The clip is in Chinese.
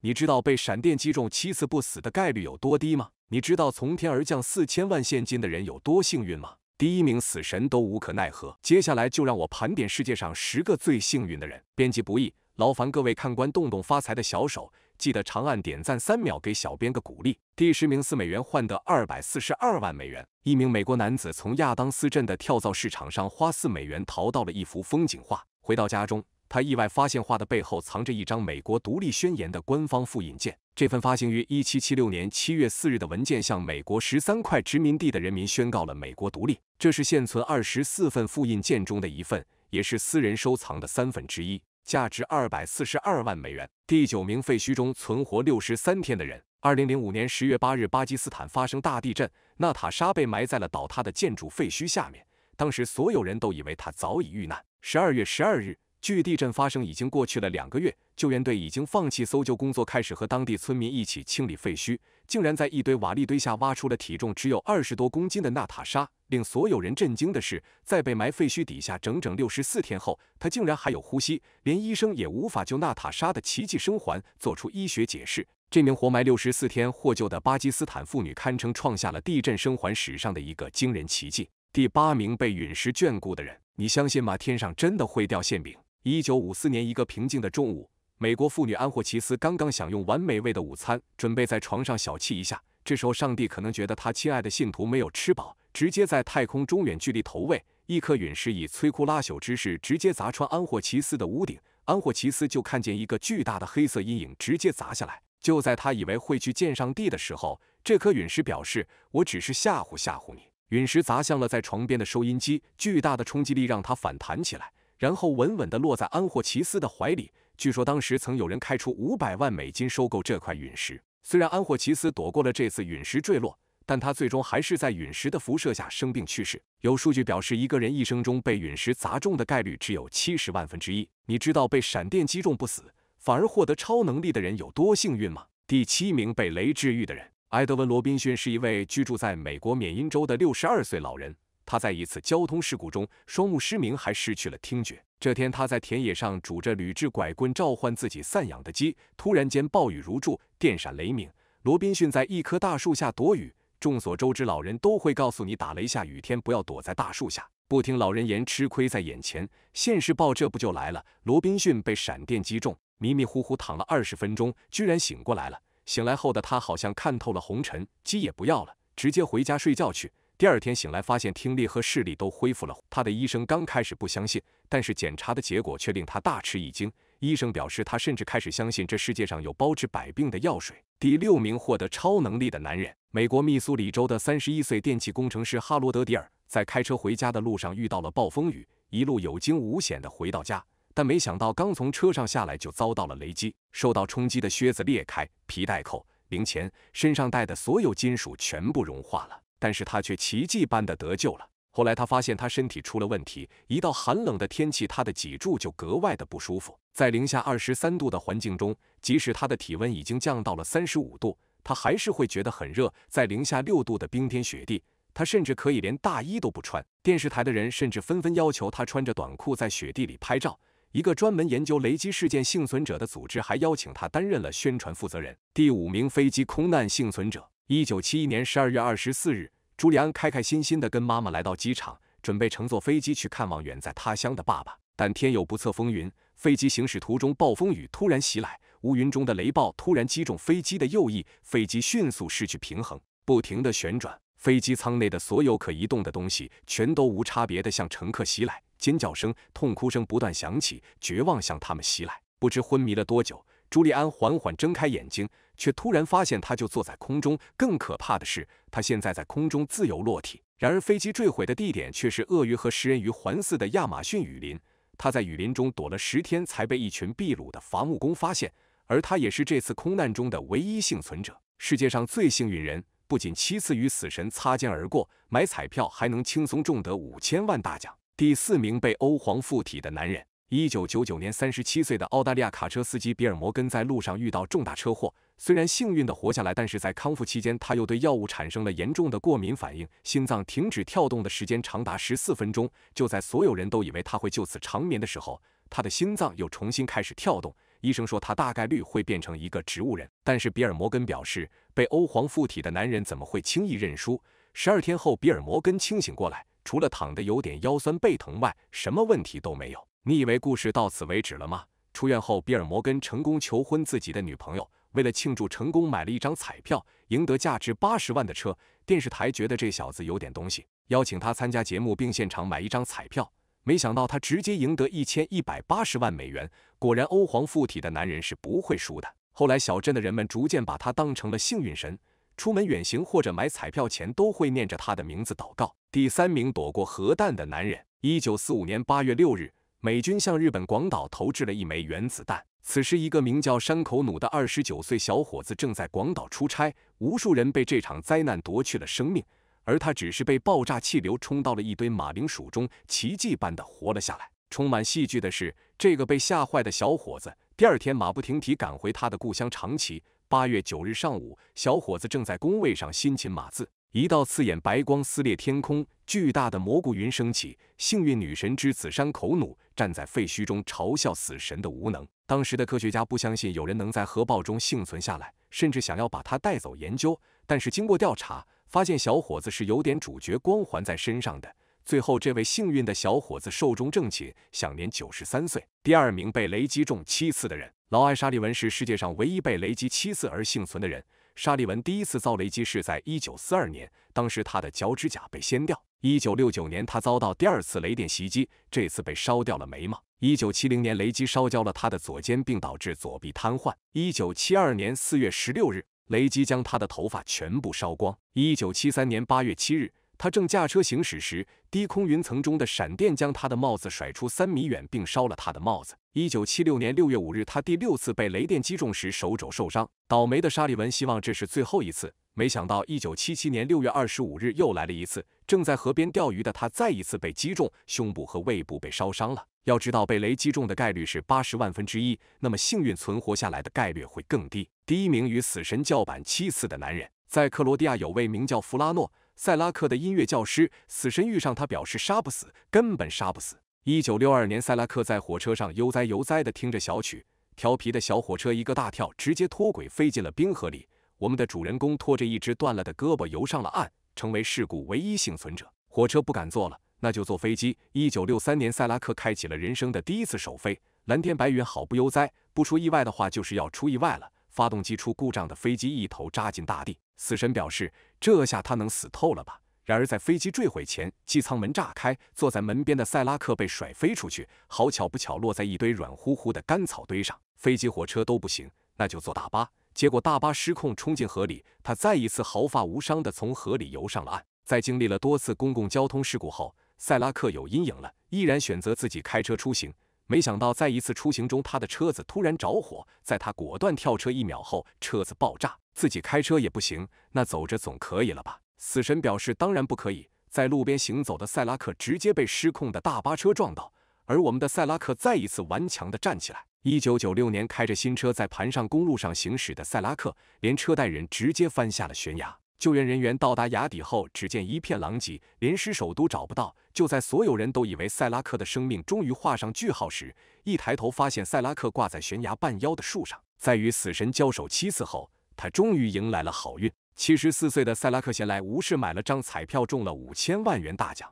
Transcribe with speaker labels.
Speaker 1: 你知道被闪电击中七次不死的概率有多低吗？你知道从天而降四千万现金的人有多幸运吗？第一名死神都无可奈何，接下来就让我盘点世界上十个最幸运的人。编辑不易，劳烦各位看官动动发财的小手，记得长按点赞三秒给小编个鼓励。第十名，四美元换得二百四十二万美元。一名美国男子从亚当斯镇的跳蚤市场上花四美元淘到了一幅风景画，回到家中。他意外发现画的背后藏着一张美国独立宣言的官方复印件。这份发行于1776年7月4日的文件，向美国十三块殖民地的人民宣告了美国独立。这是现存二十四份复印件中的一份，也是私人收藏的三分之一，价值二百四十二万美元。第九名废墟中存活六十三天的人。二零零五年十月八日，巴基斯坦发生大地震，娜塔莎被埋在了倒塌的建筑废墟下面。当时所有人都以为她早已遇难。十二月十二日。距地震发生已经过去了两个月，救援队已经放弃搜救工作，开始和当地村民一起清理废墟，竟然在一堆瓦砾堆下挖出了体重只有二十多公斤的娜塔莎。令所有人震惊的是，在被埋废墟底下整整六十四天后，她竟然还有呼吸，连医生也无法就娜塔莎的奇迹生还做出医学解释。这名活埋六十四天获救的巴基斯坦妇女，堪称创下了地震生还史上的一个惊人奇迹。第八名被陨石眷顾的人，你相信吗？天上真的会掉馅饼？一九五四年一个平静的中午，美国妇女安霍奇斯刚刚享用完美味的午餐，准备在床上小憩一下。这时候，上帝可能觉得他亲爱的信徒没有吃饱，直接在太空中远距离投喂一颗陨石，以摧枯拉朽之势直接砸穿安霍奇斯的屋顶。安霍奇斯就看见一个巨大的黑色阴影直接砸下来。就在他以为会去见上帝的时候，这颗陨石表示：“我只是吓唬吓唬你。”陨石砸向了在床边的收音机，巨大的冲击力让它反弹起来。然后稳稳地落在安霍奇斯的怀里。据说当时曾有人开出五百万美金收购这块陨石。虽然安霍奇斯躲过了这次陨石坠落，但他最终还是在陨石的辐射下生病去世。有数据表示，一个人一生中被陨石砸中的概率只有七十万分之一。你知道被闪电击中不死，反而获得超能力的人有多幸运吗？第七名被雷治愈的人，埃德温·罗宾逊是一位居住在美国缅因州的六十二岁老人。他在一次交通事故中双目失明，还失去了听觉。这天，他在田野上拄着铝制拐棍召唤自己散养的鸡，突然间暴雨如注，电闪雷鸣。罗宾逊在一棵大树下躲雨。众所周知，老人都会告诉你打雷下雨天不要躲在大树下，不听老人言吃亏在眼前。现实报这不就来了？罗宾逊被闪电击中，迷迷糊糊躺了二十分钟，居然醒过来了。醒来后的他好像看透了红尘，鸡也不要了，直接回家睡觉去。第二天醒来，发现听力和视力都恢复了。他的医生刚开始不相信，但是检查的结果却令他大吃一惊。医生表示，他甚至开始相信这世界上有包治百病的药水。第六名获得超能力的男人，美国密苏里州的三十一岁电气工程师哈罗德·迪尔，在开车回家的路上遇到了暴风雨，一路有惊无险地回到家，但没想到刚从车上下来就遭到了雷击。受到冲击的靴子裂开，皮带扣、零钱，身上带的所有金属全部融化了。但是他却奇迹般的得救了。后来他发现他身体出了问题，一到寒冷的天气，他的脊柱就格外的不舒服。在零下二十三度的环境中，即使他的体温已经降到了三十五度，他还是会觉得很热。在零下六度的冰天雪地，他甚至可以连大衣都不穿。电视台的人甚至纷纷要求他穿着短裤在雪地里拍照。一个专门研究雷击事件幸存者的组织还邀请他担任了宣传负责人。第五名飞机空难幸存者。一九七一年十二月二十四日，朱利安开开心心的跟妈妈来到机场，准备乘坐飞机去看望远在他乡的爸爸。但天有不测风云，飞机行驶途中暴风雨突然袭来，乌云中的雷暴突然击中飞机的右翼，飞机迅速失去平衡，不停的旋转。飞机舱内的所有可移动的东西全都无差别的向乘客袭来，尖叫声、痛哭声不断响起，绝望向他们袭来。不知昏迷了多久。朱利安缓缓睁开眼睛，却突然发现他就坐在空中。更可怕的是，他现在在空中自由落体。然而，飞机坠毁的地点却是鳄鱼和食人鱼环伺的亚马逊雨林。他在雨林中躲了十天才被一群秘鲁的伐木工发现，而他也是这次空难中的唯一幸存者，世界上最幸运人。不仅七次与死神擦肩而过，买彩票还能轻松中得五千万大奖。第四名被欧皇附体的男人。一九九九年，三十七岁的澳大利亚卡车司机比尔·摩根在路上遇到重大车祸，虽然幸运地活下来，但是在康复期间，他又对药物产生了严重的过敏反应，心脏停止跳动的时间长达十四分钟。就在所有人都以为他会就此长眠的时候，他的心脏又重新开始跳动。医生说他大概率会变成一个植物人，但是比尔·摩根表示，被欧皇附体的男人怎么会轻易认输？十二天后，比尔·摩根清醒过来，除了躺得有点腰酸背疼外，什么问题都没有。你以为故事到此为止了吗？出院后，比尔·摩根成功求婚自己的女朋友。为了庆祝成功，买了一张彩票，赢得价值八十万的车。电视台觉得这小子有点东西，邀请他参加节目，并现场买一张彩票。没想到他直接赢得一千一百八十万美元。果然，欧皇附体的男人是不会输的。后来，小镇的人们逐渐把他当成了幸运神，出门远行或者买彩票前都会念着他的名字祷告。第三名躲过核弹的男人，一九四五年八月六日。美军向日本广岛投掷了一枚原子弹。此时，一个名叫山口努的二十九岁小伙子正在广岛出差。无数人被这场灾难夺去了生命，而他只是被爆炸气流冲到了一堆马铃薯中，奇迹般的活了下来。充满戏剧的是，这个被吓坏的小伙子，第二天马不停蹄赶回他的故乡长崎。八月九日上午，小伙子正在工位上辛勤码字。一道刺眼白光撕裂天空，巨大的蘑菇云升起。幸运女神之子山口努站在废墟中，嘲笑死神的无能。当时的科学家不相信有人能在核爆中幸存下来，甚至想要把他带走研究。但是经过调查，发现小伙子是有点主角光环在身上的。最后，这位幸运的小伙子寿终正寝，享年九十三岁。第二名被雷击中七次的人，老埃沙利文是世界上唯一被雷击七次而幸存的人。沙利文第一次遭雷击是在一九四二年，当时他的脚趾甲被掀掉。一九六九年，他遭到第二次雷电袭击，这次被烧掉了眉毛。一九七零年，雷击烧焦了他的左肩，并导致左臂瘫痪。一九七二年四月十六日，雷击将他的头发全部烧光。一九七三年八月七日，他正驾车行驶时，低空云层中的闪电将他的帽子甩出三米远，并烧了他的帽子。一九七六年六月五日，他第六次被雷电击中时手肘受伤。倒霉的沙利文希望这是最后一次，没想到一九七七年六月二十五日又来了一次。正在河边钓鱼的他再一次被击中，胸部和胃部被烧伤了。要知道被雷击中的概率是八十万分之一，那么幸运存活下来的概率会更低。第一名与死神叫板七次的男人，在克罗地亚有位名叫弗拉诺·塞拉克的音乐教师，死神遇上他表示杀不死，根本杀不死。一九六二年，塞拉克在火车上悠哉悠哉地听着小曲，调皮的小火车一个大跳，直接脱轨飞进了冰河里。我们的主人公拖着一只断了的胳膊游上了岸，成为事故唯一幸存者。火车不敢坐了，那就坐飞机。一九六三年，塞拉克开启了人生的第一次首飞，蓝天白云好不悠哉。不出意外的话，就是要出意外了。发动机出故障的飞机一头扎进大地，死神表示：这下他能死透了吧。然而，在飞机坠毁前，机舱门炸开，坐在门边的塞拉克被甩飞出去，好巧不巧落在一堆软乎乎的干草堆上。飞机、火车都不行，那就坐大巴。结果大巴失控冲进河里，他再一次毫发无伤的从河里游上了岸。在经历了多次公共交通事故后，塞拉克有阴影了，依然选择自己开车出行。没想到，在一次出行中，他的车子突然着火，在他果断跳车一秒后，车子爆炸。自己开车也不行，那走着总可以了吧？死神表示当然不可以，在路边行走的塞拉克直接被失控的大巴车撞到，而我们的塞拉克再一次顽强地站起来。一九九六年，开着新车在盘上公路上行驶的塞拉克，连车带人直接翻下了悬崖。救援人员到达崖底后，只见一片狼藉，连尸首都找不到。就在所有人都以为塞拉克的生命终于画上句号时，一抬头发现塞拉克挂在悬崖半腰的树上。在与死神交手七次后，他终于迎来了好运。七十四岁的塞拉克闲来无事买了张彩票，中了五千万元大奖。